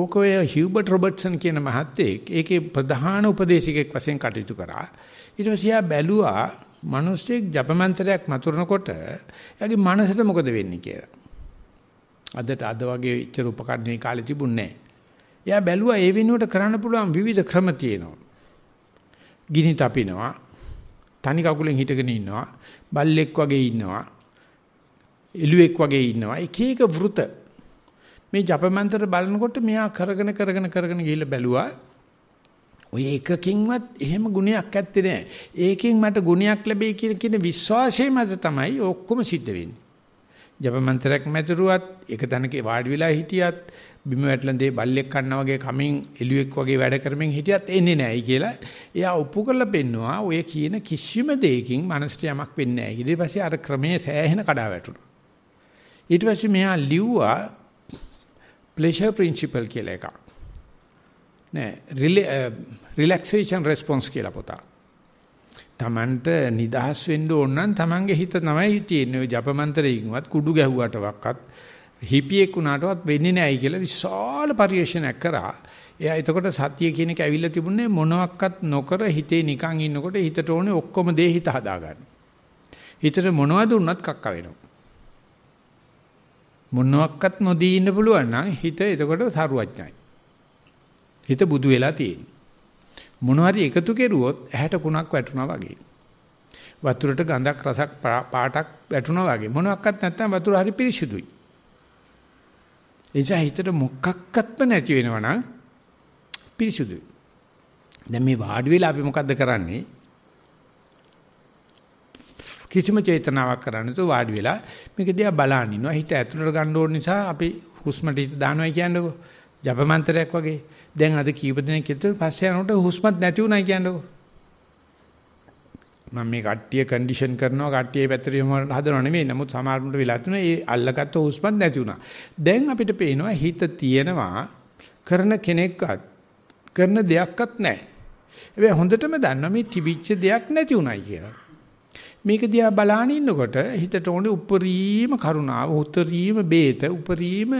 ඕකෝය හියුබර්ට් රොබර්ට්සන් කියන මහත්තයෙක් ඒකේ ප්‍රධාන උපදේශකෙක් වශයෙන් කටයුතු කරා. ඊට පස්සේ බැලුවා මිනිස්සෙක් ජපමන්ත්‍රයක් මතුරනකොට එයාගේ මනසට මොකද වෙන්නේ කියලා. අදට අද වගේ ඉච්චර උපකරණේ කාලේ තිබුණේ නැහැ. එයා බැලුවා ඒ වෙනුවට කරන්න පුළුවන් විවිධ ක්‍රම තියෙනවා. ගිනි තපිනවා. තනි කකුලෙන් හිටගෙන ඉන්නවා. බල්ලෙක් වගේ ඉන්නවා. එළුවෙක් වගේ ඉන්නවා. එක එක වෘත මේ ජපමන්තර බලනකොට මෙයා කරගෙන කරගෙන කරගෙන ගිහිල්ලා බැලුවා ඔය එකකින්වත් එහෙම ගුණයක් ඇත්තේ නැහැ. ඒකෙන් මට ගුණයක් ලැබෙයි කියලා කියන විශ්වාසය මත තමයි ඔක්කොම සිද්ධ වෙන්නේ. ජපමන්ත්‍රයක් මැතරුවත් එක තැනක වාඩි වෙලා හිටියත් බිම වැටලන් දේ බල්ලෙක් කන්නා වගේ කමින් එළුවෙක් වගේ වැඩ කරමින් හිටියත් එන්නේ නැහැයි කියලා එයා ඔප්පු කරලා පෙන්නවා ඔය කියන කිසිම දෙයකින් මනසට යමක් වෙන්නේ නැහැ. ඊට පස්සේ අර ක්‍රමයේ සෑහෙන කඩා වැටුණා. ඊට පස්සේ මෙයා ලිව්වා ප්ලෙෂර් ප්‍රින්සිපල් කියලා එකක්. නෑ රිලැක්සේෂන් රෙස්පොන්ස් කියලා පොතක්. Tamanට නිදහස් වෙන්න ඕන නම් Tamanගේ හිත තමයි තියෙන්නේ. ඔය ජපමන්ත්‍රයකින්වත් කුඩු ගැහුවට වක්වත් හිපියෙක් වුණාටවත් වෙන්නේ නෑයි කියලා විශාල පරිශ්‍රණයක් කරා. එයා එතකොට සතිය කියන එක ඇවිල්ලා තිබුණේ මොනවත් නොකර හිතේ නිකන් ඉන්නකොට හිතට ඕනේ ඔක්කොම දේ හිත හදාගන්න. හිතට මොනවද වුණත් කක්ක වෙනවා. මොනවත් නොදී ඉන්න පුළුවන් නම් හිත එතකොට සරුවඥයි. හිත බුදු වෙලා තියෙන්නේ. මොනවාරි එකතු කෙරුවොත් ඇහැට කුණක් වැටුණා වගේ. වතුරට ගඳක් රසක් පාටක් වැටුණා වගේ. මොනවත් නැත්නම් වතුර හරි පිරිසිදුයි. එනිසා හිතට මොකක්වත්ම නැති වෙනවනම් පිරිසිදුයි. දැන් මේ වාඩි වෙලා අපි මොකද්ද කරන්නේ? කිසිම චේතනාවක් කරන්නේ නැතුව වාඩි වෙලා මේක දිහා බලන් ඉනවා. හිත ඇතුළට ගන්න ඕන නිසා අපි හුස්මට හිත දානවා කියන්නකෝ. ජප මන්ත්‍රයක් වගේ. දැන් අද කීප දෙනෙක් හිටු පස්සේ යනකොට හුස්මත් නැති උනායි කියන්නකෝ. මම මේ කට්ටිය කන්ඩිෂන් කරනවා කට්ටිය පැත්තට යොමු හදනව නෙමෙයි. නමුත් සමහරවිට වෙලා තුන ඒ අල්ලගත්ත හුස්මත් නැති උනා. දැන් අපිට පේනවා හිත තියෙනවා කරන කෙනෙක්වත් කරන දෙයක්වත් නැහැ. හැබැයි හොඳටම දන්නවා මේ තිබිච්ච දෙයක් නැති උනායි කියලා. මේක දිහා බලාන ඉන්නකොට හිතට ඕනේ උපරිම කරුණාව, උතරීම බේත, උපරිම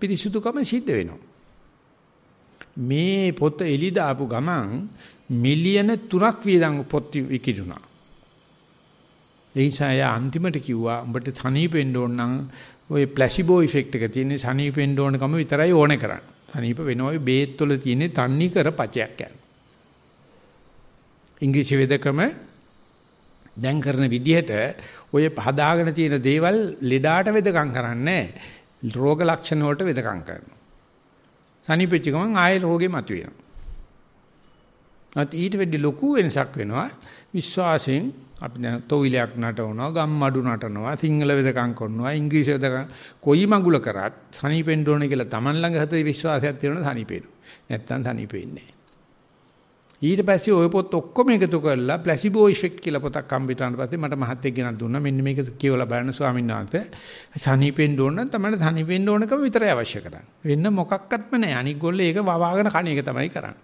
පිරිසුදුකම සිද්ධ වෙනවා. මේ පොත එලි දාපු ගමන් මිලියන 3ක් වියදම් පොත් විකිණුණා. ඒ නිසා යා අන්තිමට කිව්වා උඹට සනීප වෙන්න ඕන නම් ওই ප්ලාසිබෝ ඉෆෙක්ට් එක තියෙන සනීප වෙන්න ඕනකම විතරයි ඕනේ කරන්නේ. සනීප වෙනවා ඔය බේත් වල තියෙන තන්නේ කර පචයක් යන. ඉංග්‍රීසි වෙදකම දැන් කරන විදිහට ඔය හදාගෙන තියෙන දේවල් ලෙඩාට වෙදකම් කරන්නේ රෝග ලක්ෂණ වලට වෙදකම් කරනවා. සනීපෙච්ච ගමන් ආයෙ රෝගේ මතුවෙනවා. නැත් ඊට වෙඩි ලොකු වෙනසක් වෙනවා විශ්වාසයෙන් අපි දැන් තොවිලයක් නටවනවා ගම්මඩු නටනවා සිංහල වෙදකම් කරනවා ඉංග්‍රීසි වෙදකම් කොයි මඟුල කරත් සනීපෙන්න ඕනේ කියලා Taman ළඟ හිතේ විශ්වාසයක් තියෙනවා සනීපේනවා. නැත්තම් සනීපෙන්නේ නැහැ. ඊට පස්සේ ওই පොත් ඔක්කොම එකතු කරලා ප්ලාසිබෝ ඉෆෙක්ට් කියලා පොතක් හම්බෙටාන පස්සේ මට මහත්තයෙක් ගෙනත් දුන්නා. මෙන්න මේක කියවලා බලන්න ස්වාමීන් වහන්සේ. සනීපෙන්න ඕන නම් තමයි සනීපෙන්න ඕනකම විතරයි අවශ්‍ය කරන්නේ. වෙන මොකක්වත්ම නැහැ. අනික ගොල්ලෝ ඒක වවාගෙන කණ එක තමයි කරන්නේ.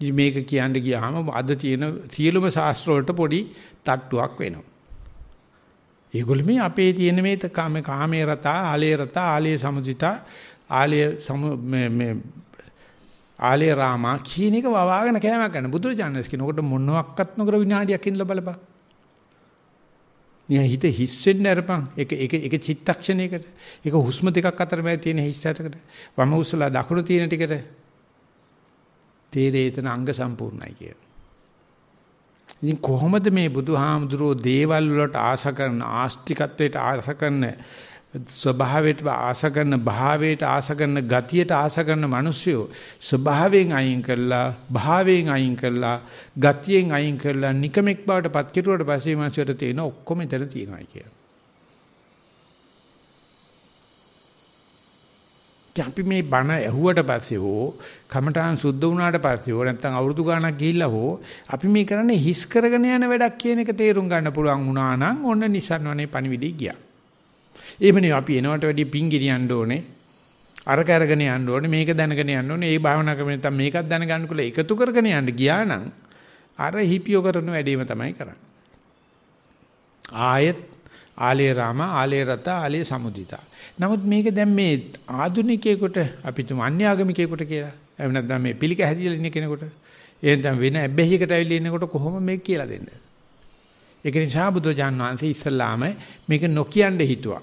ඉතින් මේක කියන්න ගියාම අද තියෙන සියලුම ශාස්ත්‍ර වලට පොඩි තට්ටුවක් වෙනවා. ඒගොල්ලෝ මේ අපේ තියෙන මේ කාමේ කාමේ රතා ආලේ රතා ආලේ සමුදිතා ආලේ සමු මේ ආලේ රාමා කියන එක වවාගෙන කෑමක් ගන්න බුදුරජාණන්ස් කියනකොට මොනවත් නොකර විනාඩියක් ඉඳලා බලපන්. නිය හිත හිස් වෙන්න අරපන්. ඒක ඒක ඒක චිත්තක්ෂණයකට. ඒක හුස්ම දෙකක් අතර මැද තියෙන හිස් ඇතකට. වම උස්සලා දකුණු තියෙන ටිකට. තේරේ එතන අංග සම්පූර්ණයි කියලා. ඉතින් කොහොමද මේ බුදුහාමුදුරෝ දේවල් වලට ආශා කරන ආස්තිකත්වයට ආශා කරන ස්වභාවයට ආස කරන භාවයට ආස කරන ගතියට ආස කරන මිනිස්සු ස්වභාවයෙන් අයින් කරලා භාවයෙන් අයින් කරලා ගතියෙන් අයින් කරලා නිකමෙක් බවට පත් කෙරුවට පස්සේ මිනිස්සුන්ට තියෙන ඔක්කොම එතන තියෙනවා කියලා. අපි මේ බණ ඇහුවට පස්සේ හෝ කමඨාන් සුද්ධ වුණාට පස්සේ හෝ නැත්නම් අවුරුදු ගාණක් ගිහිල්ලා හෝ අපි මේ කරන්නේ හිස් කරගෙන යන වැඩක් කියන එක තේරුම් ගන්න පුළුවන් වුණා නම් ඔන්න නිසන්වනේ පණිවිඩය ගියා. එහෙමනේ අපි එනවට වැඩිය පිං ගිරියන්න ඕනේ. අරක අරගෙන යන්න ඕනේ. මේක දැනගෙන යන්න ඕනේ. මේ භාවනා ක්‍රම නැත්තම් මේකත් දැනගන්න කුල එකතු කරගෙන යන්න ගියා නම් අර හිපියෝ කරන වැඩේම තමයි කරන්නේ. ආයෙත් ආලේ රාම ආලේ රත ආලේ සමුදිතා. නමුත් මේක දැන් මේ ආදුනිකයෙකුට අපි තුම අන්‍යාගමිකයෙකුට කියලා. එහෙම නැත්නම් මේ පිළික හැදිලා ඉන්න කෙනෙකුට එහෙම නැත්නම් වෙන ඇබ්බැහියකට ඇවිල්ලා ඉන්නකොට කොහොම මේක කියලා දෙන්නේ? ඒක නිසා බුදුරජාන් වහන්සේ ඉස්සල්ලාම මේක නොකියන්න හිතුවා.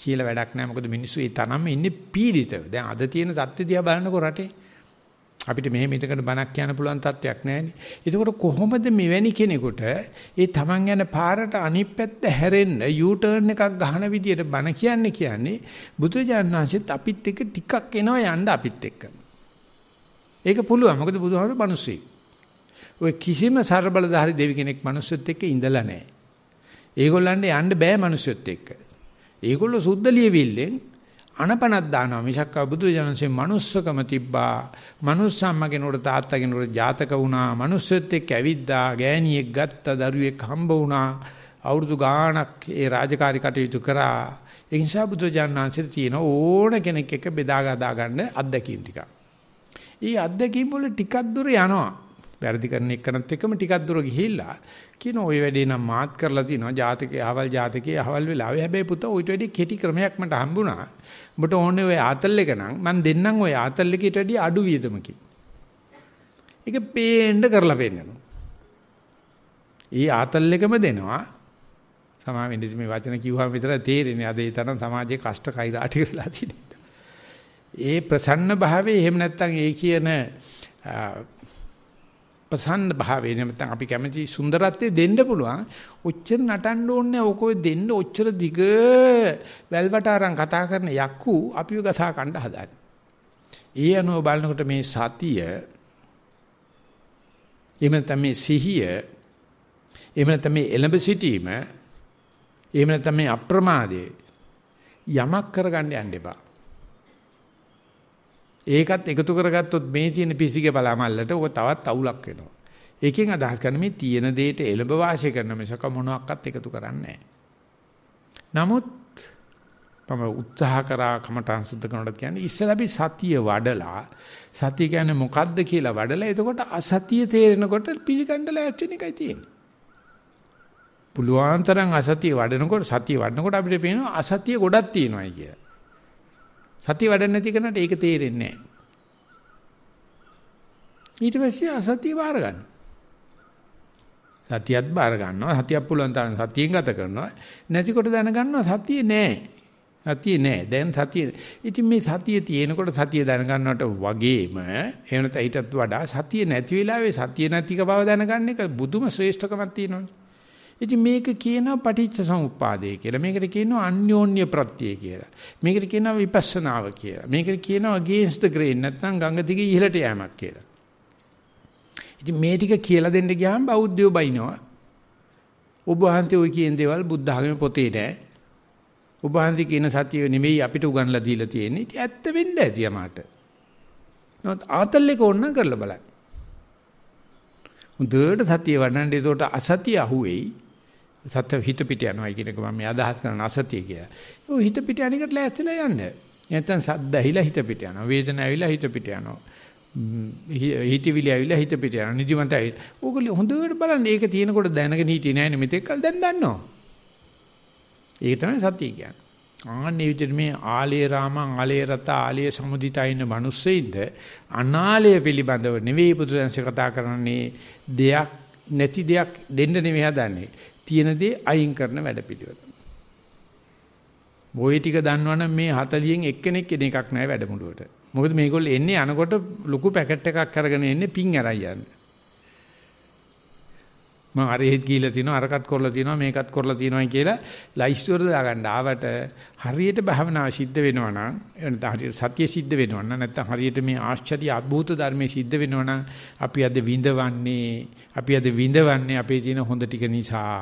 කියලා වැඩක් නැහැ. මොකද මිනිස්සු ඒ තරම්ම ඉන්නේ පීඩිතව. දැන් අද තියෙන සත්‍ය දිහා බලනකොට රටේ අපිට මෙහෙම ඉදකට බණක් කියන්න පුළුවන් තත්වයක් නැහැනේ. එතකොට කොහොමද මෙවැනි කෙනෙකුට ඒ Taman යන පාරට අනිත් පැත්ත හැරෙන්න U turn එකක් ගන්න විදියට බණ කියන්නේ කියන්නේ බුදුරජාණන් වහන්සේත් අපිත් එක්ක ටිකක් එනවා යන්න අපිත් එක්ක. ඒක පුළුවන්. මොකද බුදුහාමුදුරුවෝ මිනිස්සෙක්. ඔය කිසිම ਸਰබලධාරි දෙවි කෙනෙක් මිනිස්සුත් එක්ක ඉඳලා නැහැ. ඒගොල්ලන්ට යන්න බෑ මිනිස්සුත් එක්ක. ඒගොල්ලෝ සුද්ධ ලියවිල්ලෙන් අනපනක් දානවා මිසක් බුදු ජනසේ manussකම තිබ්බා manussම්මගෙන උඩ තාත්තගෙන උඩ ජාතක වුණා manussෙත් එක්ක ඇවිද්දා ගෑණියෙක් ගත්ත දරුවෙක් හම්බ වුණා අවුරුදු ගාණක් ඒ රාජකාරී කටයුතු කරා ඒ නිසා බුදු ජානනාංශයට තියෙන ඕන කෙනෙක් එක්ක බෙදා ගදා ගන්න අත්දැකීම් ටික. ඊ අත්දැකීම් වල ටිකක් දුර යනවා වැරදි කරන එක්කනත් එකම ටිකක් දුර ගිහිල්ලා කියන ওই වැඩේ නම් මාත් කරලා තිනවා ජාතකයේ අහවල් ජාතකයේ අහවල් වෙලාවේ හැබැයි පුතා ඌට වැඩි කෙටි ක්‍රමයක් මට හම්බුණා. උඹට ඕනේ ওই ආතල් එක නම් මං දෙන්නම් ওই ආතල් එකේට වැඩි අඩු වියදමකින්. ඒක පේන්න කරලා පෙන්නනවා. ඊ ආතල් එකම දෙනවා. සමා වෙන්නේ මේ වචන කිව්වම විතර තේරෙන්නේ. අද ඒ තරම් සමාජයේ කෂ්ට කෛරාටි වෙලා තියෙනවා. ඒ ප්‍රසන්න භාවයේ එහෙම නැත්නම් ඒ කියන අප්‍රසන්න භාවය නැත්නම් අපි කැමති සුන්දරත්වය දෙන්න පුළුවන්. ඔච්චර නටන්න ඕනේ ඔකෝ දෙන්න ඔච්චර දිග වැල්වට අරන් කතා කරන යක්කු අපිව ගසා කණ්ඩ හදන්නේ. ඒ අනුව බලනකොට මේ සතිය එහෙම නැත්නම් මේ සිහිය එහෙම නැත්නම් මේ එළඹ සිටීම එහෙම නැත්නම් මේ අප්‍රමාදය යමක් කරගන්න යන්න එපා. ඒකත් එකතු කරගත්තොත් මේ තියෙන පිසිගේ බලාමල්ලට ඕක තවත් අවුලක් වෙනවා. ඒකෙන් අදහස් කරන්නේ මේ තියෙන දෙයට එළඹ වාසය කරන මිසක මොනවාක්වත් එකතු කරන්නේ නමුත් මම උත්සාහ කරා කමටහන් සුද්ධ කරනට කියන්නේ ඉස්සෙල්ලා අපි සතිය වඩලා සතිය කියන්නේ මොකද්ද කියලා වඩලා එතකොට අසතිය තේරෙනකොට පිළිගන්න ලෑස්ති වෙන එකයි තියෙන්නේ. පුළුවන් තරම් අසතිය වඩනකොට සතිය වඩනකොට අපිට පේනවා අසතිය ගොඩක් තියෙනවායි කියලා. සතිය වැඩ නැති කරනට ඒක තේරෙන්නේ නැහැ. ඊට පස්සේ අසතිය බාර ගන්න. සතියත් බාර ගන්නවා. සතියක් පුළුවන් තරම් සතියෙන් ගත කරනවා. නැතිකොට දැනගන්නවා සතිය නැහැ. සතිය නැහැ. දැන් සතිය. ඉතින් මේ සතිය තියෙනකොට සතිය දැනගන්නවට වගේම එහෙම නැත්නම් ඊටත් වඩා සතිය නැති වෙලාවේ සතිය නැතික බව දැනගන්න එක බුදුම ශ්‍රේෂ්ඨකමක් තියෙනවනේ. ඉතින් මේක කියනවා පටිච්ච සමුප්පාදය කියලා. මේකට කියනවා අන්‍යෝන්‍ය ප්‍රත්‍යය කියලා. මේකට කියනවා විපස්සනාව කියලා. මේකට කියනවා against the grain නැත්නම් ගංගා දිගේ ඉහළට යෑමක් කියලා. ඉතින් මේ ටික කියලා දෙන්න ගියාම බෞද්ධයෝ බයිනවා. ඔබ වහන්සේ ওই කියන දේවල් බුද්ධ ආගමේ පොතේ නෑ. ඔබ වහන්සේ කියන සතිය නෙමෙයි අපිට උගන්ලා දීලා තියෙන්නේ. ඉතින් ඇත්ත වෙන්න ඇති යමාට. නමුත් ආතල් එක ඕන කරලා බලන්න. හොඳට සතිය වඩන්න. ඒකට අසතිය අහුවේයි. සත්‍ය හිත පිට යනවා කියන එක මම අදහස් කරන අසතිය කියලා. ඔය හිත පිට යන එකට ලෑස්තිලා යන්න. නැත්නම් සද්ද ඇහිලා හිත පිට යනවා. වේදන ඇවිලා හිත පිට යනවා. හිතවිලි ඇවිලා හිත පිට යනවා. නිදිමත ඇවිලා. ඕගොල්ලෝ හොඳට බලන්න. ඒක තියෙනකොට දැනගෙන හිටියේ නෑනේ මෙතෙක්කල් දැන් දන්නවා. ඒක තමයි සතිය කියන්නේ. ආන්නේ විදිහට මේ ආලේ රාමං ආලේ රත ආලේ සමුදිතයින මිනිස්සෙයින්ද අනාලය පිළිබඳව නෙවෙයි බුදුරජාණන්සේ කතා කරන්නේ දෙයක් නැති දෙයක් දෙන්න නෙවෙයි හදන්නේ තියෙන දේ අයින් කරන වැඩපිළිවෙල. ওই ටික දන්නවනම් මේ 40න් එක්කෙනෙක් එන එකක් නැහැ වැඩමුළුවට. මොකද මේගොල්ලෝ එන්නේ අනකොට ලොකු පැකට් එකක් අරගෙන එන්නේ පින් අරයි යන්නේ. මම අරහෙත් ගිහිලා තිනවා අරකට කරලා තිනවා මේකත් කරලා තිනවා කියලා ලයිස්තුවර දාගන්න ආවට හරියට භවනා සිද්ධ වෙනවා නම් එනත හරියට සත්‍ය සිද්ධ වෙනවා නම් නැත්නම් හරියට මේ ආශ්චර්ය අద్භූත ධර්මයේ සිද්ධ වෙනවා නම් අපි අද විඳවන්නේ අපි අද විඳවන්නේ අපේ තියෙන හොඳ ටික නිසා